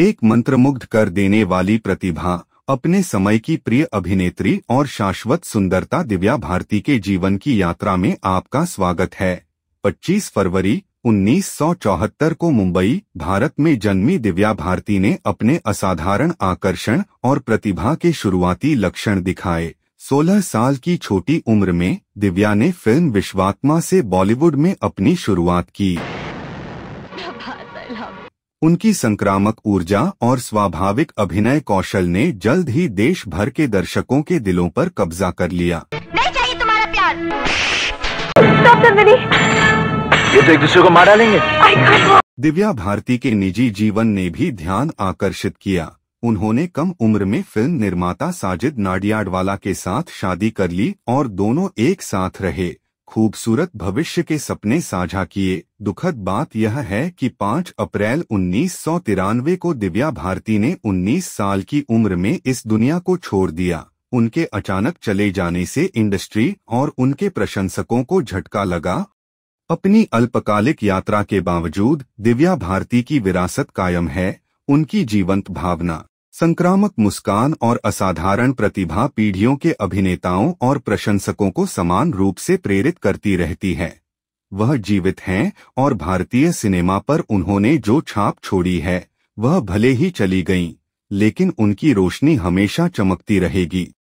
एक मंत्रमुग्ध कर देने वाली प्रतिभा अपने समय की प्रिय अभिनेत्री और शाश्वत सुंदरता दिव्या भारती के जीवन की यात्रा में आपका स्वागत है 25 फरवरी 1974 को मुंबई भारत में जन्मी दिव्या भारती ने अपने असाधारण आकर्षण और प्रतिभा के शुरुआती लक्षण दिखाए 16 साल की छोटी उम्र में दिव्या ने फिल्म विश्वात्मा से बॉलीवुड में अपनी शुरुआत की उनकी संक्रामक ऊर्जा और स्वाभाविक अभिनय कौशल ने जल्द ही देश भर के दर्शकों के दिलों पर कब्जा कर लिया नहीं चाहिए तुम्हारा प्यार ये तो एक दूसरे को मार डालेंगे दिव्या भारती के निजी जीवन ने भी ध्यान आकर्षित किया उन्होंने कम उम्र में फिल्म निर्माता साजिद नाडियाडवाला के साथ शादी कर ली और दोनों एक साथ रहे खूबसूरत भविष्य के सपने साझा किए दुखद बात यह है कि 5 अप्रैल उन्नीस को दिव्या भारती ने 19 साल की उम्र में इस दुनिया को छोड़ दिया उनके अचानक चले जाने से इंडस्ट्री और उनके प्रशंसकों को झटका लगा अपनी अल्पकालिक यात्रा के बावजूद दिव्या भारती की विरासत कायम है उनकी जीवंत भावना संक्रामक मुस्कान और असाधारण प्रतिभा पीढ़ियों के अभिनेताओं और प्रशंसकों को समान रूप से प्रेरित करती रहती है वह जीवित हैं और भारतीय सिनेमा पर उन्होंने जो छाप छोड़ी है वह भले ही चली गईं, लेकिन उनकी रोशनी हमेशा चमकती रहेगी